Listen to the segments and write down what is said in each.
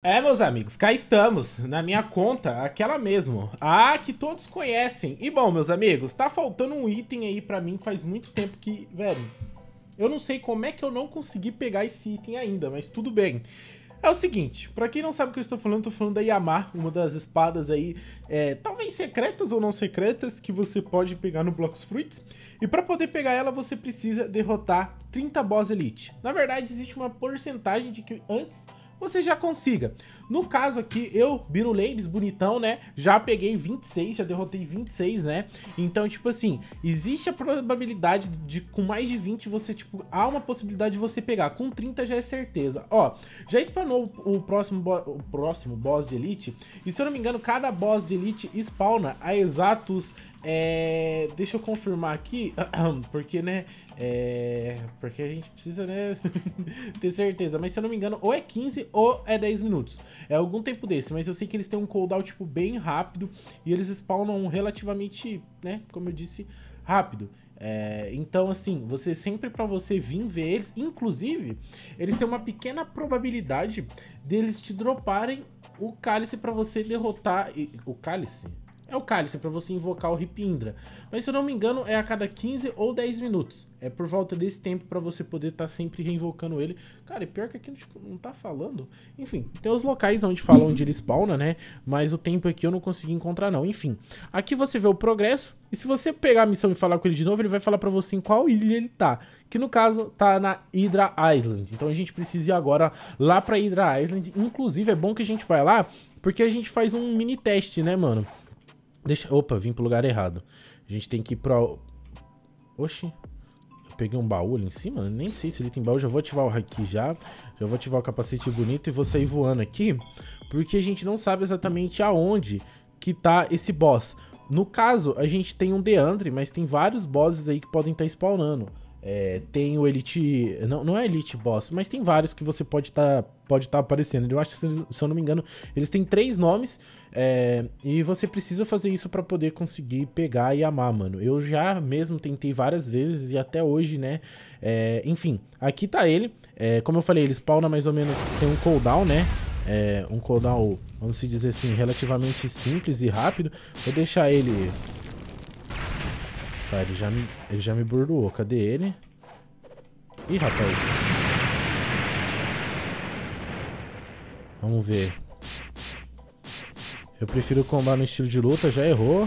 É, meus amigos, cá estamos, na minha conta, aquela mesmo, a que todos conhecem. E bom, meus amigos, tá faltando um item aí pra mim faz muito tempo que, velho, eu não sei como é que eu não consegui pegar esse item ainda, mas tudo bem. É o seguinte, pra quem não sabe o que eu estou falando, eu tô falando da Yamar, uma das espadas aí, é, talvez secretas ou não secretas, que você pode pegar no Blox Fruits. E pra poder pegar ela, você precisa derrotar 30 boss elite. Na verdade, existe uma porcentagem de que antes você já consiga. No caso aqui, eu, Biro Labes, bonitão, né? Já peguei 26, já derrotei 26, né? Então, tipo assim, existe a probabilidade de com mais de 20 você, tipo, há uma possibilidade de você pegar. Com 30 já é certeza. Ó, já spawnou o próximo, o próximo boss de elite. E se eu não me engano, cada boss de elite spawna a exatos é, deixa eu confirmar aqui, porque, né? É, porque a gente precisa, né? ter certeza. Mas se eu não me engano, ou é 15 ou é 10 minutos. É algum tempo desse, mas eu sei que eles têm um cooldown, tipo, bem rápido. E eles spawnam relativamente, né? Como eu disse, rápido. É, então, assim, você sempre para você vir ver eles, inclusive, eles têm uma pequena probabilidade deles te droparem o cálice para você derrotar. E, o cálice? É o cálice, é para você invocar o Ripindra. Mas se eu não me engano, é a cada 15 ou 10 minutos. É por volta desse tempo para você poder estar tá sempre reinvocando ele. Cara, e pior que aqui tipo, não tá falando. Enfim, tem os locais onde fala onde ele spawna, né? Mas o tempo aqui eu não consegui encontrar, não. Enfim, aqui você vê o progresso. E se você pegar a missão e falar com ele de novo, ele vai falar para você em qual ilha ele tá. Que no caso tá na Hydra Island. Então a gente precisa ir agora lá pra Hydra Island. Inclusive, é bom que a gente vai lá, porque a gente faz um mini teste, né, mano? Deixa. Opa, vim pro lugar errado. A gente tem que ir pro. Oxi. Eu peguei um baú ali em cima? Né? Nem sei se ele tem baú. Já vou ativar o aqui já. Já vou ativar o capacete bonito e vou sair voando aqui. Porque a gente não sabe exatamente aonde que tá esse boss. No caso, a gente tem um Deandre, mas tem vários bosses aí que podem estar tá spawnando. É, tem o Elite. Não, não é Elite Boss, mas tem vários que você pode estar tá, pode tá aparecendo. Eu acho que, se eu não me engano, eles têm três nomes. É, e você precisa fazer isso para poder conseguir pegar e amar, mano. Eu já mesmo tentei várias vezes e até hoje, né? É, enfim, aqui tá ele. É, como eu falei, ele spawna mais ou menos. Tem um cooldown, né? É, um cooldown, vamos dizer assim, relativamente simples e rápido. Vou deixar ele Tá, ele já me, ele já me burdoou. Cadê ele? Ih, rapaz. Vamos ver. Eu prefiro combar no estilo de luta. Já errou.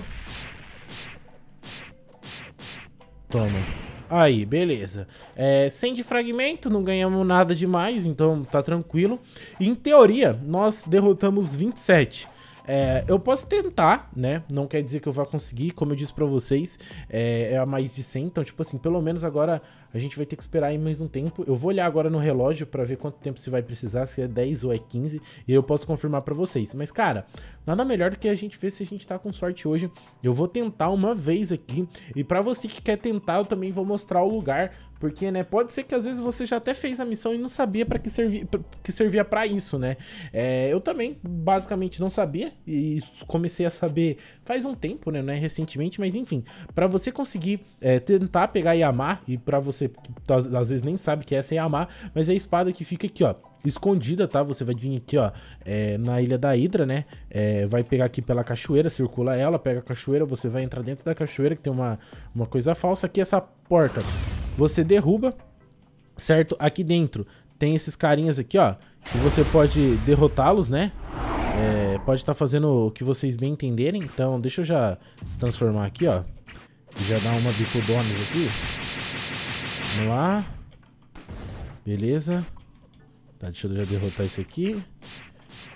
Toma. Aí, beleza. É, sem de fragmento, não ganhamos nada demais, então tá tranquilo. Em teoria, nós derrotamos 27. 27. É, eu posso tentar, né? Não quer dizer que eu vá conseguir, como eu disse para vocês, é, é, a mais de 100, então, tipo assim, pelo menos agora a gente vai ter que esperar aí mais um tempo. Eu vou olhar agora no relógio para ver quanto tempo se vai precisar, se é 10 ou é 15, e eu posso confirmar para vocês. Mas, cara, nada melhor do que a gente ver se a gente tá com sorte hoje. Eu vou tentar uma vez aqui, e para você que quer tentar, eu também vou mostrar o lugar porque, né, pode ser que às vezes você já até fez a missão e não sabia para que, servi que servia para isso, né? É, eu também, basicamente, não sabia e comecei a saber faz um tempo, né? Não é recentemente, mas enfim. para você conseguir é, tentar pegar Yamaha, e para você, tá, às vezes nem sabe que é essa é Yamar, mas é a espada que fica aqui, ó escondida, tá? Você vai vir aqui, ó, é, na Ilha da Hidra, né? É, vai pegar aqui pela cachoeira, circula ela, pega a cachoeira, você vai entrar dentro da cachoeira, que tem uma, uma coisa falsa. Aqui essa porta você derruba, certo? Aqui dentro tem esses carinhas aqui, ó, que você pode derrotá-los, né? É, pode estar tá fazendo o que vocês bem entenderem. Então, deixa eu já se transformar aqui, ó. Já dar uma bicudones aqui. Vamos lá. Beleza. Tá, deixa eu já derrotar esse aqui.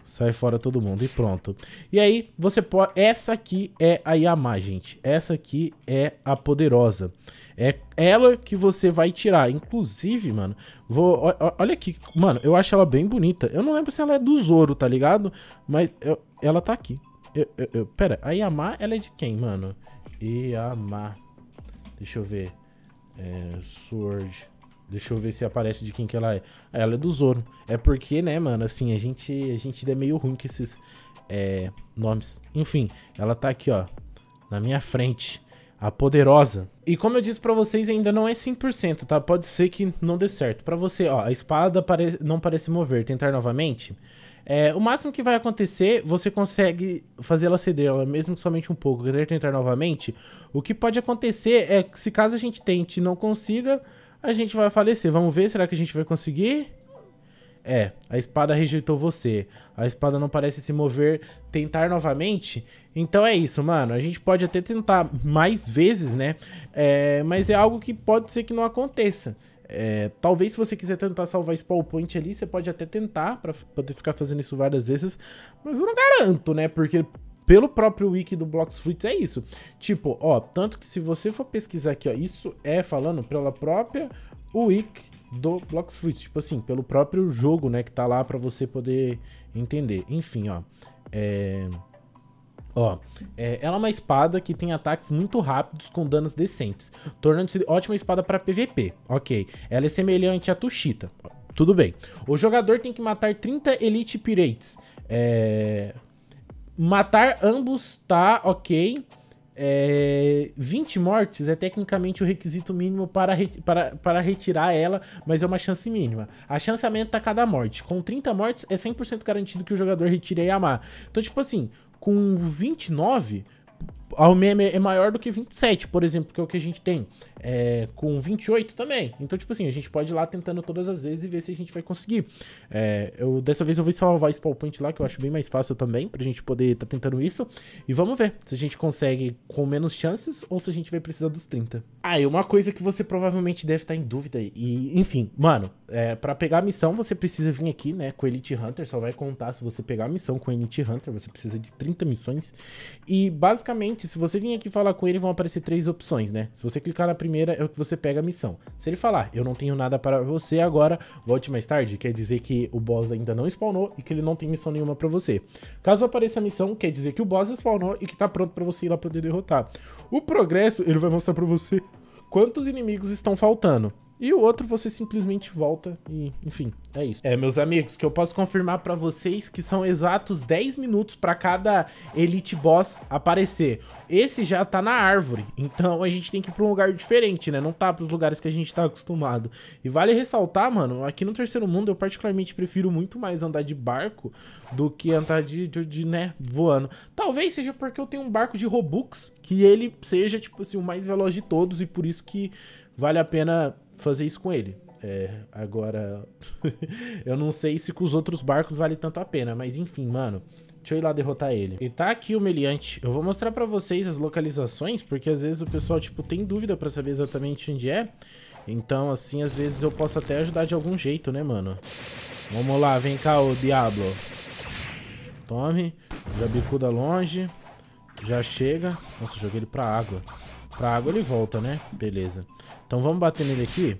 Sai fora todo mundo e pronto. E aí, você pode... Essa aqui é a Yamaha, gente. Essa aqui é a poderosa. É ela que você vai tirar. Inclusive, mano, vou. Olha aqui. Mano, eu acho ela bem bonita. Eu não lembro se ela é do Zoro, tá ligado? Mas eu, ela tá aqui. Eu, eu, eu, pera, a Yamaha, ela é de quem, mano? Yamaha. Deixa eu ver. É, Sword. Deixa eu ver se aparece de quem que ela é. Ah, ela é do Zoro. É porque, né, mano, assim, a gente, a gente é meio ruim com esses é, nomes. Enfim, ela tá aqui, ó. Na minha frente a poderosa. E como eu disse para vocês, ainda não é 100%, tá? Pode ser que não dê certo. Para você, ó, a espada pare... não parece mover, tentar novamente. É, o máximo que vai acontecer, você consegue fazer ela ceder, ela mesmo somente um pouco, querer tentar novamente. O que pode acontecer é que se caso a gente tente e não consiga, a gente vai falecer. Vamos ver, será que a gente vai conseguir? É, a espada rejeitou você. A espada não parece se mover. Tentar novamente? Então é isso, mano. A gente pode até tentar mais vezes, né? É, mas é algo que pode ser que não aconteça. É, talvez se você quiser tentar salvar esse Point ali, você pode até tentar para poder ficar fazendo isso várias vezes. Mas eu não garanto, né? Porque pelo próprio wiki do Blocks Fruits é isso. Tipo, ó, tanto que se você for pesquisar aqui, ó, isso é falando pela própria wiki do Blox Fruits, tipo assim, pelo próprio jogo, né, que tá lá para você poder entender. Enfim, ó, é... Ó, é, ela é uma espada que tem ataques muito rápidos com danos decentes, tornando-se ótima espada para PVP, ok. Ela é semelhante à Tushita, tudo bem. O jogador tem que matar 30 Elite Pirates. É... Matar ambos, tá, ok. É, 20 mortes é tecnicamente o requisito mínimo para, re, para, para retirar ela, mas é uma chance mínima. A chance aumenta a tá cada morte. Com 30 mortes, é 100% garantido que o jogador retire a Yamaha. Então, tipo assim, com 29, a é maior do que 27, por exemplo, que é o que a gente tem é, com 28 também. Então, tipo assim, a gente pode ir lá tentando todas as vezes e ver se a gente vai conseguir. É, eu, dessa vez eu vou salvar esse PowerPoint lá, que eu acho bem mais fácil também, pra gente poder estar tá tentando isso. E vamos ver se a gente consegue com menos chances ou se a gente vai precisar dos 30. Ah, e uma coisa que você provavelmente deve estar tá em dúvida, e enfim, mano, é, para pegar a missão você precisa vir aqui, né, com Elite Hunter, só vai contar se você pegar a missão com Elite Hunter, você precisa de 30 missões. E basicamente, se você vir aqui falar com ele, vão aparecer três opções, né? Se você clicar na primeira primeira é o que você pega a missão. Se ele falar, eu não tenho nada para você agora, volte mais tarde, quer dizer que o boss ainda não spawnou e que ele não tem missão nenhuma para você. Caso apareça a missão, quer dizer que o boss spawnou e que tá pronto para você ir lá poder derrotar. O progresso, ele vai mostrar para você quantos inimigos estão faltando. E o outro você simplesmente volta e, enfim, é isso. É, meus amigos, que eu posso confirmar pra vocês que são exatos 10 minutos pra cada Elite Boss aparecer. Esse já tá na árvore, então a gente tem que ir pra um lugar diferente, né? Não tá pros lugares que a gente tá acostumado. E vale ressaltar, mano, aqui no Terceiro Mundo eu particularmente prefiro muito mais andar de barco do que andar de, de, de né, voando. Talvez seja porque eu tenho um barco de Robux, que ele seja, tipo assim, o mais veloz de todos e por isso que vale a pena fazer isso com ele. É, agora, eu não sei se com os outros barcos vale tanto a pena, mas enfim, mano. Deixa eu ir lá derrotar ele. E tá aqui o meliante. Eu vou mostrar pra vocês as localizações, porque às vezes o pessoal, tipo, tem dúvida pra saber exatamente onde é. Então, assim, às vezes eu posso até ajudar de algum jeito, né, mano? Vamos lá, vem cá, o Diablo. Tome. Já bicuda longe. Já chega. Nossa, joguei ele pra água. Pra água ele volta, né? Beleza. Então vamos bater nele aqui.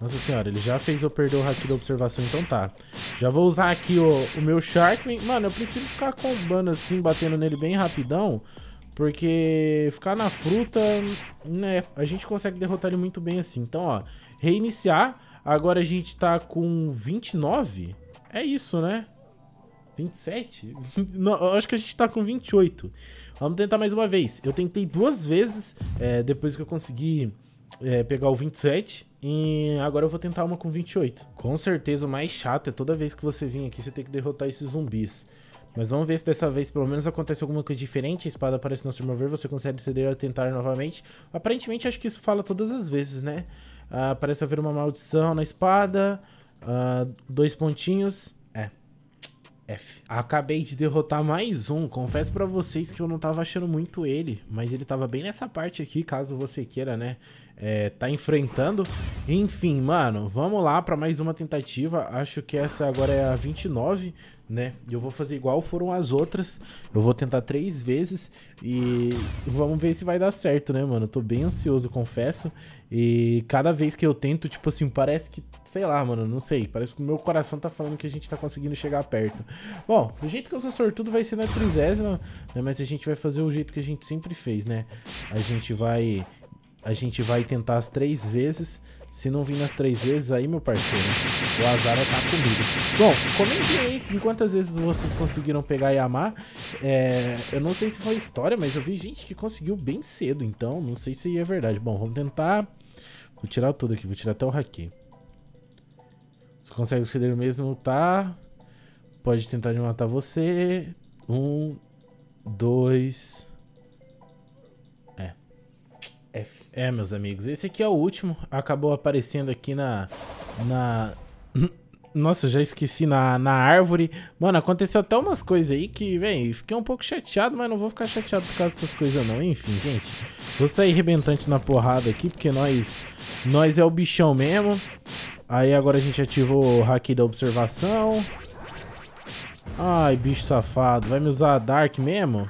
Nossa senhora, ele já fez eu perder o haki da observação, então tá. Já vou usar aqui o, o meu sharkman Mano, eu prefiro ficar combando assim, batendo nele bem rapidão. Porque ficar na fruta, né, a gente consegue derrotar ele muito bem assim. Então, ó, reiniciar. Agora a gente tá com 29. É isso, né? 27? Não, acho que a gente tá com 28. Vamos tentar mais uma vez. Eu tentei duas vezes é, depois que eu consegui é, pegar o 27. E agora eu vou tentar uma com 28. Com certeza o mais chato é toda vez que você vir aqui, você tem que derrotar esses zumbis. Mas vamos ver se dessa vez pelo menos acontece alguma coisa diferente. A espada parece não se mover, você consegue ceder a tentar novamente. Aparentemente acho que isso fala todas as vezes, né? Ah, parece haver uma maldição na espada. Ah, dois pontinhos. F. Acabei de derrotar mais um. Confesso para vocês que eu não tava achando muito ele, mas ele tava bem nessa parte aqui, caso você queira, né? é, tá enfrentando. Enfim, mano, vamos lá para mais uma tentativa. Acho que essa agora é a 29, né? E eu vou fazer igual foram as outras. Eu vou tentar três vezes e vamos ver se vai dar certo, né, mano? tô bem ansioso, confesso. E cada vez que eu tento, tipo assim, parece que, sei lá, mano, não sei. Parece que o meu coração tá falando que a gente tá conseguindo chegar perto. Bom, do jeito que eu sou sortudo vai ser na 30, né? Mas a gente vai fazer o jeito que a gente sempre fez, né? A gente vai a gente vai tentar as três vezes. Se não vir nas três vezes, aí, meu parceiro, o azar está é comigo. Bom, comentem aí em quantas vezes vocês conseguiram pegar Yamaha. É, eu não sei se foi história, mas eu vi gente que conseguiu bem cedo, então não sei se é verdade. Bom, vamos tentar... Vou tirar tudo aqui, vou tirar até o Haki. Você consegue ceder mesmo, tá? Pode tentar me matar você. Um, dois... F. É, meus amigos, esse aqui é o último. Acabou aparecendo aqui na... Na... Nossa, já esqueci na, na árvore. Mano, aconteceu até umas coisas aí que, velho, fiquei um pouco chateado, mas não vou ficar chateado por causa dessas coisas não. Enfim, gente, vou sair rebentante na porrada aqui, porque nós, nós é o bichão mesmo. Aí agora a gente ativou o hack da observação. Ai, bicho safado, vai me usar a Dark mesmo?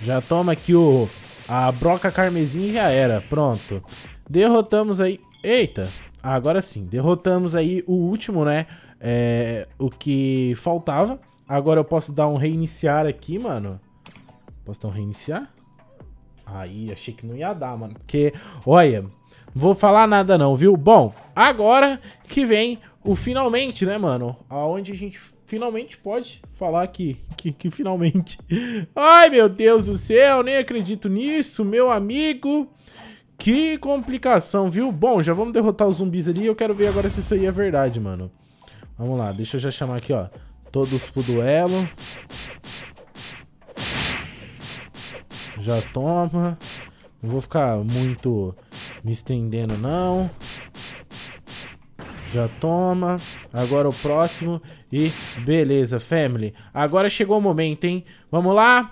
Já toma aqui o a broca carmesim já era, pronto. Derrotamos aí... Eita! Agora sim, derrotamos aí o último, né? É, o que faltava. Agora eu posso dar um reiniciar aqui, mano. Posso dar um reiniciar? Aí, achei que não ia dar, mano. Porque, olha, não vou falar nada não, viu? Bom, agora que vem o finalmente, né, mano? Aonde a gente finalmente pode falar que, que, que finalmente. Ai, meu Deus do céu, nem acredito nisso, meu amigo. Que complicação, viu? Bom, já vamos derrotar os zumbis ali. Eu quero ver agora se isso aí é verdade, mano. Vamos lá, deixa eu já chamar aqui, ó. Todos pro duelo. Já toma. Não vou ficar muito me estendendo, não. Já toma. Agora o próximo. E beleza, family. Agora chegou o momento, hein? Vamos lá.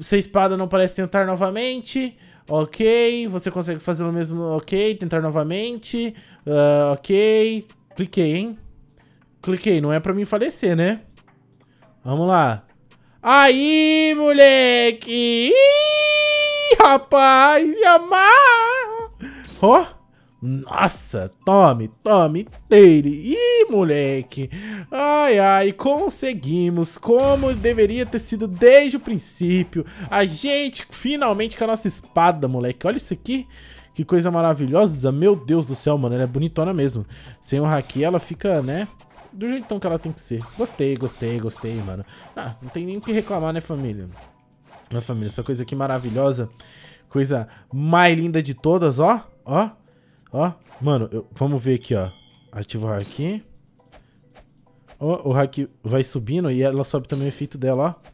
Sua espada não parece tentar novamente. Ok. Você consegue fazer o mesmo. Ok. Tentar novamente. Uh, ok. Cliquei, hein? Cliquei. Não é pra mim falecer, né? Vamos lá. Aí, moleque! Ih, rapaz! Yamar! Ó! Oh. Nossa, tome, tome, tire. Ih, moleque. Ai, ai, conseguimos. Como deveria ter sido desde o princípio. A gente finalmente com a nossa espada, moleque. Olha isso aqui. Que coisa maravilhosa. Meu Deus do céu, mano. Ela é bonitona mesmo. Sem o haki, ela fica, né? Do jeitão que ela tem que ser. Gostei, gostei, gostei, mano. Ah, não tem nem o que reclamar, né, família? Né, família? Essa coisa aqui maravilhosa. Coisa mais linda de todas, ó. Ó. Ó, mano, eu, vamos ver aqui, ó. Ativa o hack. Ó, o hack vai subindo e ela sobe também o efeito dela, ó.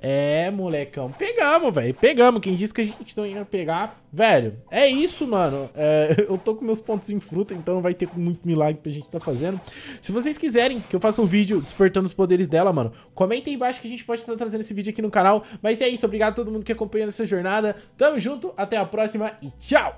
É, molecão. Pegamos, velho. Pegamos. Quem disse que a gente não ia pegar. Velho, é isso, mano. É, eu tô com meus pontos em fruta, então não vai ter muito milagre pra gente tá fazendo. Se vocês quiserem que eu faça um vídeo despertando os poderes dela, mano, comentem aí embaixo que a gente pode estar trazendo esse vídeo aqui no canal. Mas é isso. Obrigado a todo mundo que acompanha essa jornada. Tamo junto. Até a próxima e tchau!